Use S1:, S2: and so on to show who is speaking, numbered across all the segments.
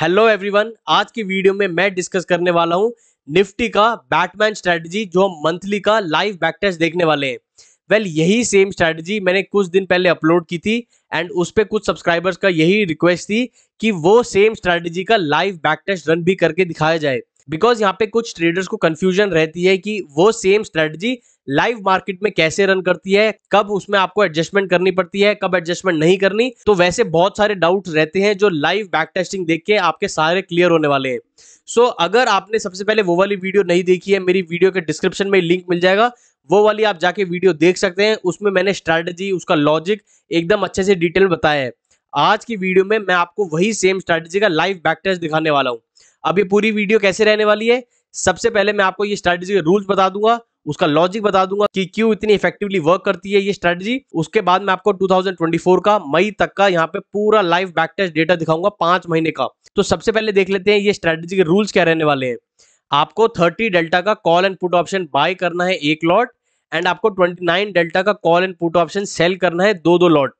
S1: hello everyone आज की video में मैं डिस्कस करने वाला हूं निफ्टी का बैटमैन स्ट्रेटजी जो हम मंथली का लाइव बैकटेस्ट देखने वाले हैं वेल well, यही सेम स्ट्रेटजी मैंने कुछ दिन पहले अपलोड की थी एंड उस पर कुछ सब्सक्राइबर्स का यही रिक्वेस्ट थी कि वो सेम स्ट्रेटजी का लाइव बैकटेस्ट रन भी करके दिखाया जाए बिकॉज यहाँ पे कुछ ट्रेडर्स को कंफ्यूजन रहती है कि वो सेम स्ट्रेटजी लाइव मार्केट में कैसे रन करती है कब उसमें आपको एडजस्टमेंट करनी पड़ती है कब एडजस्टमेंट नहीं करनी तो वैसे बहुत सारे डाउट रहते हैं जो लाइव बैक टेस्टिंग देख के आपके सारे क्लियर होने वाले हैं सो so, अगर आपने सबसे पहले वो वाली वीडियो नहीं देखी है मेरी वीडियो के डिस्क्रिप्शन में लिंक मिल जाएगा वो वाली आप जाके वीडियो देख सकते हैं उसमें मैंने स्ट्रैटेजी उसका लॉजिक एकदम अच्छे से डिटेल बताया है आज की वीडियो में मैं आपको वही सेम स्ट्रैटेजी का लाइव बैक टेस्ट दिखाने वाला हूँ अब ये पूरी वीडियो कैसे रहने वाली है सबसे पहले मैं आपको ये स्ट्रैटेजी के रूल्स बता दूंगा उसका लॉजिक बता दूंगा कि क्यों इतनी इफेक्टिवली वर्क करती है ये स्ट्रेटजी उसके बाद मैं आपको 2024 का मई तक का यहाँ पे पूरा लाइव बैक टेस्ट डेटा दिखाऊंगा पांच महीने का तो सबसे पहले देख लेते हैं ये स्ट्रेटजी के रूल्स क्या रहने वाले हैं आपको 30 डेल्टा का call and put option buy करना है एक लॉट एंड आपको ट्वेंटी डेल्टा का call and put option sell करना है दो दो लॉट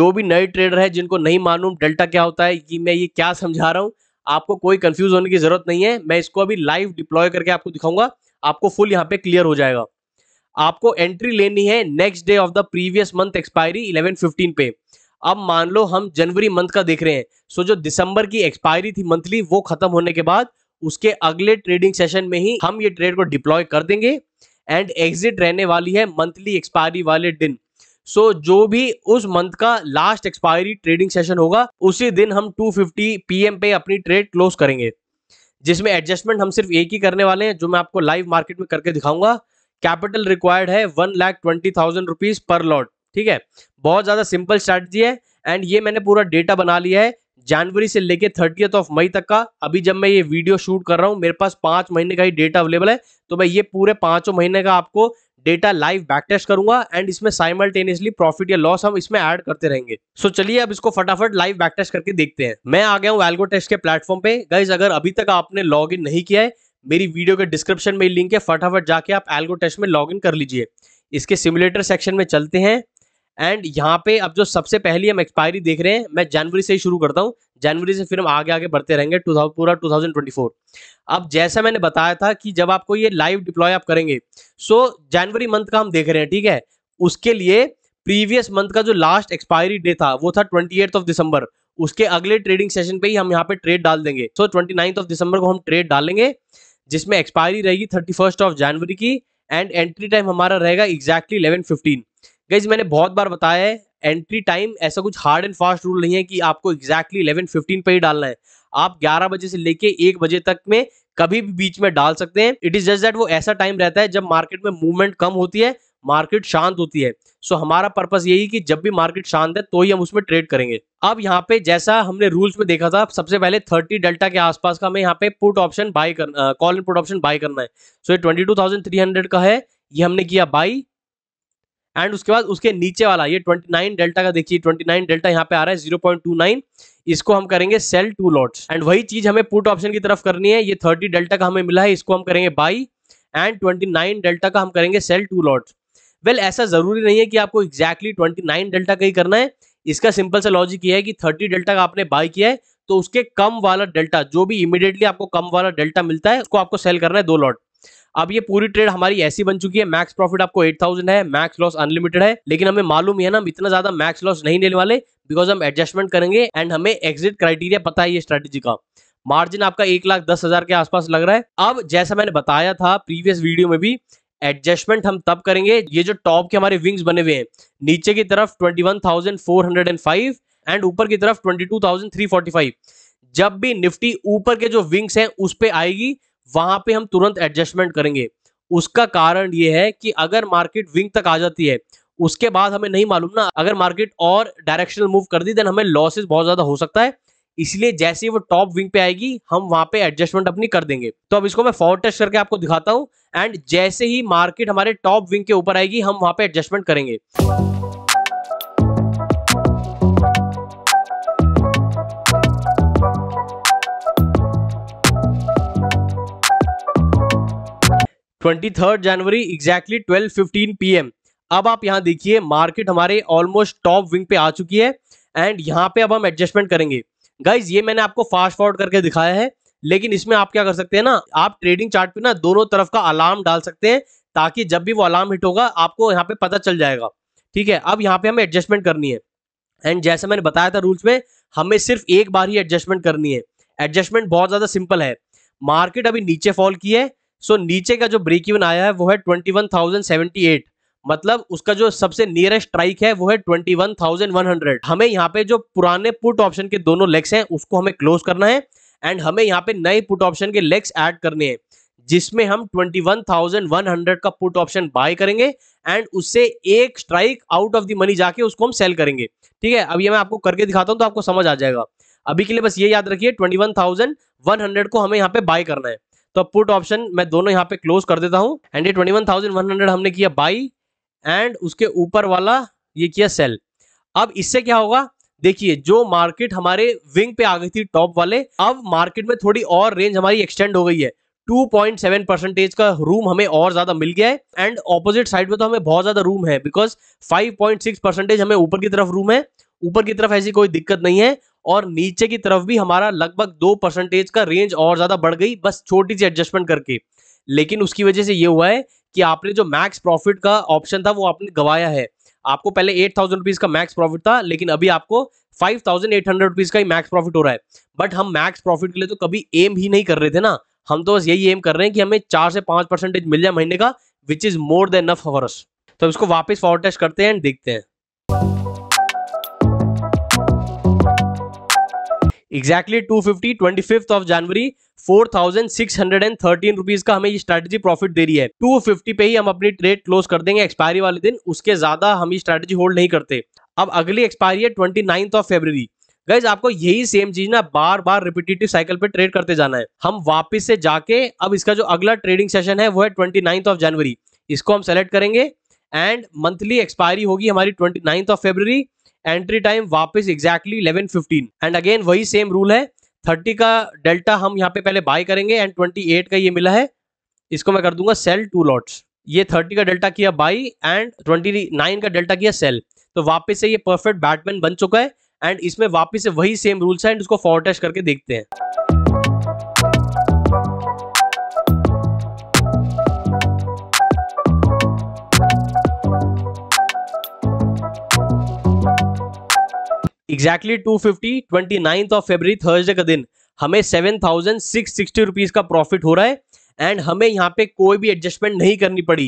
S1: जो भी नए ट्रेडर है जिनको नहीं मालूम डेल्टा क्या होता है कि मैं ये क्या समझा रहा हूँ आपको कोई कंफ्यूज होने की जरूरत नहीं है मैं इसको अभी लाइव डिप्लॉय करके आपको दिखाऊंगा आपको फुल यहाँ पे क्लियर हो जाएगा आपको एंट्री लेनी है next day of the previous month expiry 11:15 पे अब मान लो हम जनवरी मंथ का देख रहे हैं सो जो दिसंबर की एक्सपायरी थी मंथली वो खत्म होने के बाद उसके अगले ट्रेडिंग सेशन में ही हम ये ट्रेड को डिप्लॉय कर देंगे एंड एग्जिट रहने वाली है मंथली एक्सपायरी वाले दिन सो so, जो भी उस मंथ का लास्ट एक्सपायरी ट्रेडिंग सेशन होगा उसी दिन हम 250 पीएम पे अपनी ट्रेड क्लोज करेंगे जिसमें एडजस्टमेंट हम सिर्फ एक ही करने वाले हैं जो मैं आपको लाइव मार्केट में करके दिखाऊंगा कैपिटल रिक्वायर्ड है one lakh twenty thousand rupees per lot ठीक है बहुत ज्यादा सिंपल स्ट्रैटेजी है एंड ये मैंने पूरा डेटा बना लिया है जनवरी से लेके थर्टी ऑफ मई तक का अभी जब मैं ये वीडियो शूट कर रहा हूँ मेरे पास पांच महीने का ही डेटा अवेलेबल है तो मैं ये पूरे पांचों महीने का आपको डेटा लाइव बैकटेस्ट करूंगा एंड इसमें साइमल्टेनियसली प्रॉफिट या लॉस हम इसमें ऐड करते रहेंगे सो so, चलिए अब इसको फटाफट लाइव बैकटेस्ट करके देखते हैं मैं आ गया हूँ वेलगो टेस्ट के प्लेटफॉर्म पे गाइज अगर अभी तक आपने लॉग नहीं किया है मेरी वीडियो के डिस्क्रिप्शन में लिंक है फटाफट जाके आप एल्गो टेस्ट में लॉग कर लीजिए इसके सिमुलेटर सेक्शन में चलते हैं एंड यहाँ पे अब जो सबसे पहली हम एक्सपायरी देख रहे हैं मैं जनवरी से ही शुरू करता हूँ जनवरी से फिर हम आगे आगे बढ़ते रहेंगे पूरा 2024 अब जैसा मैंने बताया था कि जब आपको ये लाइव डिप्लॉय आप करेंगे सो जनवरी मंथ का हम देख रहे हैं ठीक है उसके लिए प्रीवियस मंथ का जो लास्ट एक्सपायरी डे था वो था ट्वेंटी ऑफ दिसंबर उसके अगले ट्रेडिंग सेशन पे ही हम यहाँ पे ट्रेड डाल देंगे सो ट्वेंटी ऑफ दिसंबर को हम ट्रेड डालेंगे जिसमें एक्सपायरी रहेगी थर्टी फर्स्ट ऑफ जनवरी की एंड एंट्री टाइम हमारा रहेगा एग्जैक्टली इलेवन फिफ्टीन मैंने बहुत बार बताया है एंट्री टाइम ऐसा कुछ हार्ड एंड फास्ट रूल नहीं है कि आपको एग्जैक्टली इलेवन फिफ्टीन पर ही डालना है आप ग्यारह बजे से लेके एक बजे तक में कभी भी बीच में डाल सकते हैं इट इज जस्ट दैट वो ऐसा टाइम रहता है जब मार्केट में मूवमेंट कम होती है मार्केट शांत होती है सो so, हमारा पर्पस यही कि जब भी मार्केट शांत है तो ही हम उसमें ट्रेड करेंगे अब यहाँ पे जैसा हमने रूल्स में देखा था सबसे पहले 30 डेल्टा के आसपास का हमें यहाँ पे पुट ऑप्शन बाय करना call and put option buy करना है सो so, ये 22,300 का है ये हमने किया बाई एंड उसके बाद उसके नीचे वाला ये 29 डेल्टा का देखिए 29 डेल्टा यहाँ पे आ रहा है 0.29 इसको हम करेंगे सेल टू लॉट्स एंड वही चीज हमें पुट ऑप्शन की तरफ करनी है ये 30 डेल्टा का हमें मिला है इसको हम करेंगे बाई एंड 29 डेल्टा का हम करेंगे सेल टू लॉट्स वेल ऐसा जरूरी नहीं है कि आपको एक्जैक्टली ट्वेंटी नाइन डेल्टा का ही करना है इसका सिंपल सा लॉजिक ये है कि थर्टी डेल्टा का आपने बाय किया है तो उसके कम वाला डेल्टा जो भी इमिडिएटली आपको कम वाला डेल्टा मिलता है उसको आपको सेल करना है दो लॉट अब ये पूरी ट्रेड हमारी ऐसी बन चुकी है मैक्स प्रॉफिट आपको एट थाउजेंड है मैक्स लॉस अनलिमिटेड है लेकिन हमें मालूम है ना हम इतना ज्यादा मैक्स लॉस नहीं लेने वाले बिकॉज हम एडजस्टमेंट करेंगे एंड हमें एग्जिट क्राइटेरिया पता है ये स्ट्रेटेजी का मार्जिन आपका एक लाख दस हजार के आसपास लग रहा है अब जैसा मैंने बताया था प्रीवियस वीडियो में भी एडजस्टमेंट हम तब करेंगे ये जो टॉप के हमारे विंग्स बने हुए हैं नीचे की तरफ हंड्रेड एंड ऊपर की तरफ फाइव जब भी निफ्टी ऊपर के जो विंग्स हैं उस पर आएगी वहां पे हम तुरंत एडजस्टमेंट करेंगे उसका कारण ये है कि अगर मार्केट विंग तक आ जाती है उसके बाद हमें नहीं मालूम ना अगर मार्केट और डायरेक्शनल मूव कर दी देन हमें लॉसेस बहुत ज्यादा हो सकता है इसलिए जैसे ही वो टॉप विंग पे आएगी हम वहां पे एडजस्टमेंट अपनी कर देंगे तो अब इसको मैं फॉर टेस्ट करके आपको दिखाता हूँ एंड जैसे ही मार्केट हमारे टॉप विंग के ऊपर आएगी हम वहां पे एडजस्टमेंट करेंगे twenty third January exactly twelve fifteen M अब आप यहाँ देखिए मार्केट हमारे ऑलमोस्ट टॉप विंग पे आ चुकी है एंड यहाँ पे अब हम एडजस्टमेंट करेंगे गाइज ये मैंने आपको फास्ट फॉरवर्ड करके दिखाया है लेकिन इसमें आप क्या कर सकते हैं ना आप ट्रेडिंग चार्ट पे ना दोनों तरफ का अलार्म डाल सकते हैं ताकि जब भी वो अलार्म हिट होगा आपको यहाँ पे पता चल जाएगा ठीक है अब यहाँ पे हमें एडजस्टमेंट करनी है एंड जैसे मैंने बताया था रूल्स में हमें सिर्फ एक बार ही एडजस्टमेंट करनी है एडजस्टमेंट बहुत ज़्यादा सिंपल है मार्केट अभी नीचे फॉल की है सो नीचे का जो ब्रेक इवन आया है वो है twenty one thousand seventy eight मतलब उसका जो सबसे नियरेस्ट स्ट्राइक है वो है twenty one one thousand hundred हमें यहाँ पे जो पुराने पुट ऑप्शन के दोनों लेग्स हैं उसको हमें क्लोज करना है एंड हमें यहाँ पे नए पुट ऑप्शन के लेग्स ऐड करने हैं जिसमें हम twenty one one thousand hundred का पुट ऑप्शन बाय करेंगे एंड उससे एक strike out of the money जाके उसको हम सेल करेंगे ठीक है अब ये मैं आपको करके दिखाता हूँ तो आपको समझ आ जाएगा अभी के लिए बस ये याद रखिए twenty one one thousand hundred को हमें यहाँ पे बाय करना है तो अब पुट ऑप्शन मैं दोनों यहाँ पे क्लोज कर देता हूँ एंड ये twenty one thousand one hundred हमने किया बाई एंड उसके ऊपर वाला ये किया सेल अब इससे क्या होगा देखिए जो मार्केट हमारे विंग पे आ गई थी टॉप वाले अब मार्केट में थोड़ी और रेंज हमारी एक्सटेंड हो गई है 2.7 परसेंटेज का रूम हमें और ज्यादा मिल गया है एंड ऑपोजिट साइड में तो हमें बहुत ज्यादा रूम है बिकॉज 5.6 परसेंटेज हमें ऊपर की तरफ रूम है ऊपर की तरफ ऐसी कोई दिक्कत नहीं है और नीचे की तरफ भी हमारा लगभग दो परसेंटेज का रेंज और ज़्यादा बढ़ गई बस छोटी सी एडजस्टमेंट करके लेकिन उसकी वजह से ये हुआ है कि आपने जो मैक्स प्रॉफिट का ऑप्शन था वो आपने गवाया है आपको पहले एट थाउजेंड रुपीज़ का मैक्स प्रॉफिट था लेकिन अभी आपको five thousand eight hundred rupees का ही मैक्स प्रॉफिट हो रहा है बट हम मैक्स प्रॉफिट के लिए तो कभी एम ही नहीं कर रहे थे ना हम तो बस यही एम कर रहे हैं कि हमें चार से पांच परसेंटेज मिल जाए महीने का which is more than enough hours तो इसको वापस फॉर टेस्ट करते हैं देखते हैं exactly two fifty twenty fifth of January four thousand six hundred and thirteen rupees का हमें ये प्रॉफिट दे रही है टू फिफ्टी पे ही हम अपनी ट्रेड क्लोज कर देंगे एक्सपायरी वाले दिन उसके ज्यादा हम ये स्ट्रैटेजी होल्ड नहीं करते अब अगली एक्सपायरी है twenty ninth of February guys आपको यही सेम चीज ना बार बार रिपीटेटिव साइकिल पे ट्रेड करते जाना है हम वापस से जाके अब इसका जो अगला ट्रेडिंग सेशन है वो है ट्वेंटी नाइन्थ ऑफ जनवरी इसको हम सेलेक्ट करेंगे एंड मंथली एक्सपायरी होगी हमारी twenty ninth of February entry time वापस exactly eleven fifteen and again वही सेम रूल है थर्टी का डेल्टा हम यहाँ पे पहले बाय करेंगे एंड ट्वेंटी एट का ये मिला है इसको मैं कर दूंगा सेल टू लॉट्स ये थर्टी का डेल्टा किया बाई एंड ट्वेंटी नाइन का डेल्टा किया सेल तो वापस से ये परफेक्ट बैटमैन बन चुका है एंड इसमें वापस से वही सेम रूल्स है एंड उसको फॉर टेस्ट करके देखते हैं exactly two fifty twenty ninth of February Thursday का दिन हमें seven thousand six sixty rupees का प्रॉफिट हो रहा है एंड हमें यहाँ पे कोई भी एडजस्टमेंट नहीं करनी पड़ी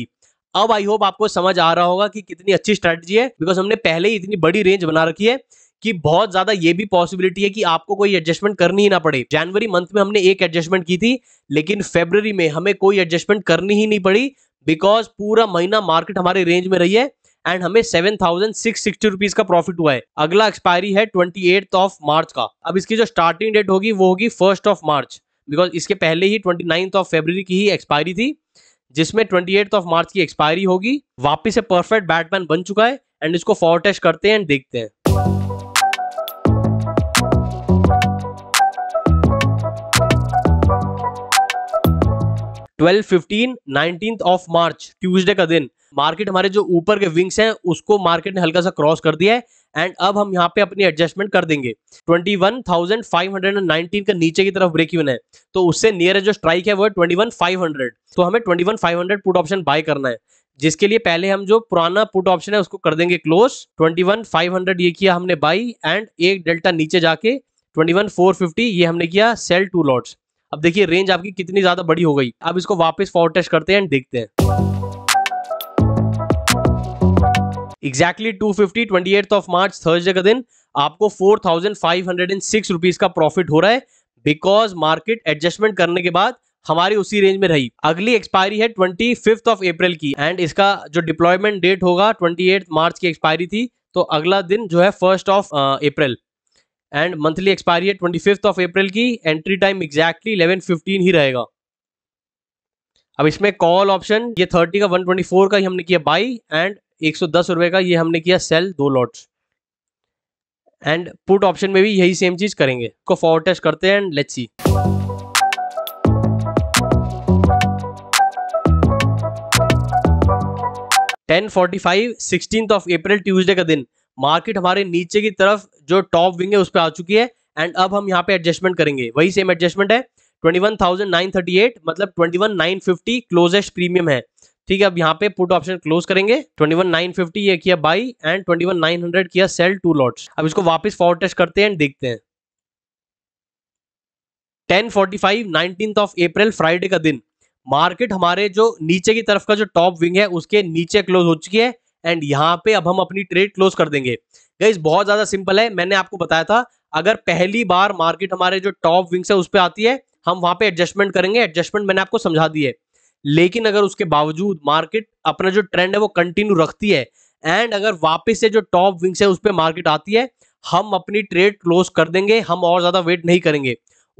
S1: अब आई होप आपको समझ आ रहा होगा कि कितनी अच्छी स्ट्रेटजी है बिकॉज हमने पहले ही इतनी बड़ी रेंज बना रखी है कि बहुत ज्यादा ये भी पॉसिबिलिटी है कि आपको कोई एडजस्टमेंट करनी ही ना पड़े जनवरी मंथ में हमने एक एडजस्टमेंट की थी लेकिन फेबर में हमें कोई एडजस्टमेंट करनी ही नहीं पड़ी बिकॉज पूरा महीना मार्केट हमारे रेंज में रही है एंड हमें seven thousand six sixty rupees का प्रॉफिट हुआ है अगला एक्सपायरी है ट्वेंटी एट ऑफ मार्च का अब इसकी जो स्टार्टिंग डेट होगी वो होगी फर्स्ट ऑफ मार्च बिकॉज इसके पहले ही ट्वेंटी नाइन्थ ऑफ फेब्रवरी की ही एक्सपायरी थी जिसमें ट्वेंटी एट ऑफ मार्च की एक्सपायरी होगी वापिस से परफेक्ट बैटमैन बन चुका है एंड इसको फॉर टेस्ट करते हैं एंड देखते हैं twelve fifteen nineteen of March Tuesday का दिन मार्केट हमारे जो ऊपर के विंग्स हैं उसको मार्केट ने हल्का सा क्रॉस कर दिया है एंड अब हम यहाँ पे अपनी एडजस्टमेंट कर देंगे 21,519 का नीचे की तरफ ब्रेक इवन है तो उससे नियर जो स्ट्राइक है वो है 21,500 तो हमें 21,500 पुट ऑप्शन बाय करना है जिसके लिए पहले हम जो पुराना पुट ऑप्शन है उसको कर देंगे क्लोज 21,500 ये किया हमने बाई एंड एक डेल्टा नीचे जाके 21,450 ये हमने किया सेल टू लॉट्स अब देखिए रेंज आपकी कितनी ज़्यादा बड़ी हो गई अब इसको वापस फॉर टेस्ट करते हैं एंड देखते हैं exactly two fifty twenty eight of March Thursday का दिन आपको four thousand five hundred and six rupees का प्रॉफिट हो रहा है बिकॉज मार्केट एडजस्टमेंट करने के बाद हमारी उसी रेंज में रही अगली एक्सपायरी है ट्वेंटी फिफ्थ ऑफ अप्रैल की एंड इसका जो डिप्लॉयमेंट डेट होगा ट्वेंटी एट मार्च की एक्सपायरी थी तो अगला दिन जो है first of April and monthly expiry है ट्वेंटी फिफ्थ ऑफ अप्रैल की entry time exactly eleven fifteen ही रहेगा अब इसमें कॉल ऑप्शन ये थर्टी का वन ट्वेंटी फोर का ही हमने किया बाई एंड एक सौ दस रुपए का ये हमने किया सेल दो लॉट्स एंड पुट ऑप्शन में भी यही सेम चीज करेंगे को फॉर टेस्ट करते हैं and let's see ten forty five sixteen of April Tuesday का दिन मार्केट हमारे नीचे की तरफ जो टॉप विंग है उस पर आ चुकी है एंड अब हम यहाँ पे एडजस्टमेंट करेंगे वही सेम एडजस्टमेंट है 21,938 मतलब 21,950 क्लोजेस्ट प्रीमियम है ठीक है अब यहाँ पे पुट ऑप्शन क्लोज करेंगे 21,950 ये किया बाई एंड 21,900 किया सेल टू लॉट्स अब इसको वापस फॉर टेस्ट करते हैं एंड देखते हैं 10:45 19th ऑफ अप्रैल फ्राइडे का दिन मार्केट हमारे जो नीचे की तरफ का जो टॉप विंग है उसके नीचे क्लोज हो चुकी है एंड यहाँ पे अब हम अपनी ट्रेड क्लोज कर देंगे गाइज बहुत ज्यादा सिंपल है मैंने आपको बताया था अगर पहली बार मार्केट हमारे जो टॉप विंग्स है उस पर आती है हम वहां पे एडजस्टमेंट करेंगे एडजस्टमेंट मैंने आपको समझा दी है लेकिन अगर उसके बावजूद मार्केट अपना जो ट्रेंड है वो कंटिन्यू रखती है एंड अगर वापस से जो टॉप विंग्स है उस पर मार्केट आती है हम अपनी ट्रेड क्लोज कर देंगे हम और ज्यादा वेट नहीं करेंगे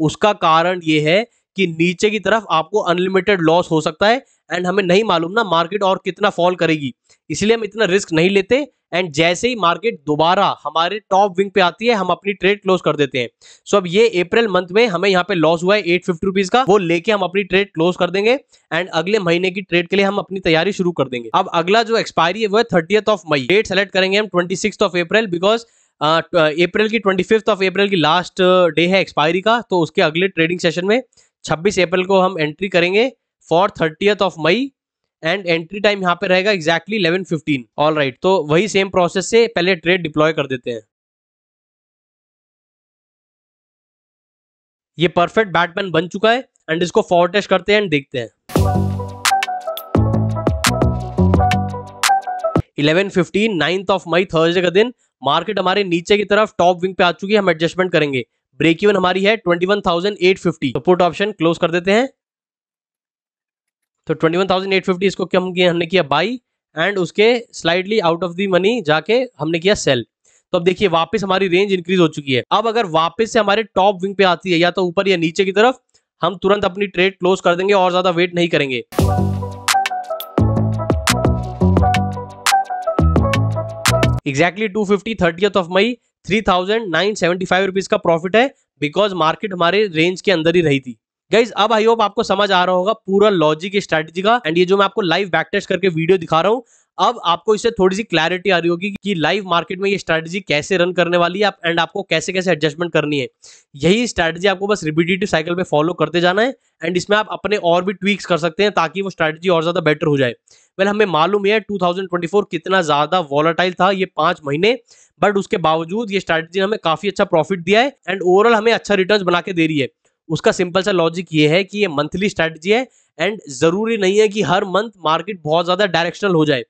S1: उसका कारण ये है कि नीचे की तरफ आपको अनलिमिटेड लॉस हो सकता है एंड हमें नहीं मालूम ना मार्केट और कितना फॉल करेगी इसलिए हम इतना रिस्क नहीं लेते एंड जैसे ही मार्केट दोबारा हमारे टॉप विंग पे आती है हम अपनी ट्रेड क्लोज कर देते हैं सो so अब ये अप्रैल मंथ में हमें यहाँ पे लॉस हुआ है एट फिफ्टी का वो लेके हम अपनी ट्रेड क्लोज कर देंगे एंड अगले महीने की ट्रेड के लिए हम अपनी तैयारी शुरू कर देंगे अब अगला जो एक्सपायरी है वो है thirtieth of May date select करेंगे हम twenty of April because April की ट्वेंटी ऑफ अप्रैल की लास्ट डे है एक्सपायरी का तो उसके अगले ट्रेडिंग सेशन में 26 अप्रैल को हम एंट्री करेंगे for thirtieth of May and entry time यहाँ पे रहेगा exactly eleven fifteen all right तो वही सेम प्रोसेस से पहले ट्रेड डिप्लॉय कर देते हैं ये परफेक्ट बैटमैन बन चुका है एंड इसको फॉर टेस्ट करते हैं एंड देखते हैं 11:15 नाइन्थ ऑफ मई थर्सडे का दिन मार्केट हमारे नीचे की तरफ टॉप विंग पे आ चुकी है हम एडजस्टमेंट करेंगे ब्रेक इवन हमारी है 21,850 तो पुट ऑप्शन क्लोज कर देते हैं तो 21,850 इसको कम किया हमने किया बाई एंड उसके slightly out of the money जाके हमने किया सेल तो अब देखिए वापस हमारी रेंज इंक्रीज हो चुकी है अब अगर वापस से हमारे टॉप विंग पे आती है या तो ऊपर या नीचे की तरफ हम तुरंत अपनी ट्रेड क्लोज कर देंगे और ज्यादा वेट नहीं करेंगे exactly two fifty thirty of May three thousand nine seventy five rupees का प्रॉफिट है बिकॉज मार्केट हमारे रेंज के अंदर ही रही थी गाइज अब आई होप आपको समझ आ रहा होगा पूरा लॉजिक स्ट्रैटेजी का एंड ये जो मैं आपको लाइव बैक टेस्ट करके वीडियो दिखा रहा हूँ अब आपको इससे थोड़ी सी क्लैरिटी आ रही होगी कि लाइव मार्केट में ये स्ट्रेटजी कैसे रन करने वाली है एंड आपको कैसे कैसे एडजस्टमेंट करनी है यही स्ट्रैटेजी आपको बस रिपीटेटिव साइकिल में फॉलो करते जाना है एंड इसमें आप अपने और भी ट्वीक्स कर सकते हैं ताकि वो स्ट्रैटेजी और ज़्यादा बेटर हो जाए वेल हमें मालूम है 2024 कितना ज्यादा वॉलेटाइल था ये पांच महीने बट उसके बावजूद ये स्ट्रेटजी हमें काफी अच्छा प्रॉफिट दिया है एंड ओवरऑल हमें अच्छा रिटर्न बना के दे रही है उसका सिंपल सा लॉजिक ये है कि ये मंथली स्ट्रेटजी है एंड जरूरी नहीं है कि हर मंथ मार्केट बहुत ज्यादा डायरेक्शनल हो जाए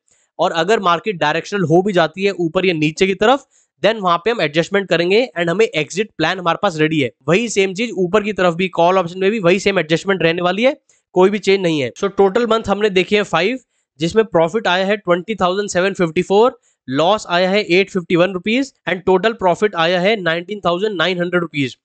S1: और अगर मार्केट डायरेक्शनल हो भी जाती है ऊपर या नीचे की तरफ देन वहां पे हम एडजस्टमेंट करेंगे एंड हमें एग्जिट प्लान हमारे पास रेडी है वही सेम चीज ऊपर की तरफ भी कॉल ऑप्शन में भी वही सेम एडजस्टमेंट रहने वाली है कोई भी चेंज नहीं है सो टोटल मंथ हमने देखे हैं फाइव जिसमें प्रॉफिट आया है twenty thousand seven fifty four loss आया है eight fifty one rupees and total profit आया है nineteen thousand nine hundred rupees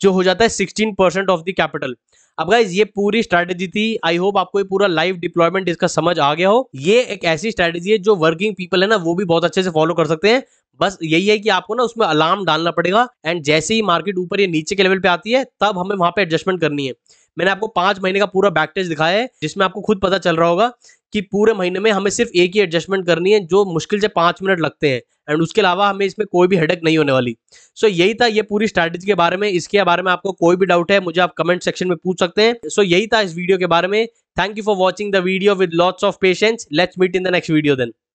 S1: जो हो जाता है sixteen percent of the capital अब गाइज ये पूरी स्ट्रेटेजी थी आई होप आपको ये पूरा लाइव डिप्लॉयमेंट इसका समझ आ गया हो ये एक ऐसी स्ट्रेटेजी है जो वर्किंग पीपल है ना वो भी बहुत अच्छे से फॉलो कर सकते हैं बस यही है कि आपको ना उसमें अलार्म डालना पड़ेगा एंड जैसे ही मार्केट ऊपर या नीचे के लेवल पे आती है तब हमें वहां पे एडजस्टमेंट करनी है मैंने आपको पांच महीने का पूरा बैक दिखाया है जिसमें आपको खुद पता चल रहा होगा कि पूरे महीने में हमें सिर्फ एक ही एडजस्टमेंट करनी है जो मुश्किल से पाँच मिनट लगते हैं एंड उसके अलावा हमें इसमें कोई भी हेडक नहीं होने वाली सो so, यही था ये पूरी स्ट्रैटेजी के बारे में इसके बारे में आपको कोई भी डाउट है मुझे आप कमेंट सेक्शन में पूछ सकते हैं सो so, यही था इस वीडियो के बारे में thank you for watching the video with lots of patience let's meet in the next video then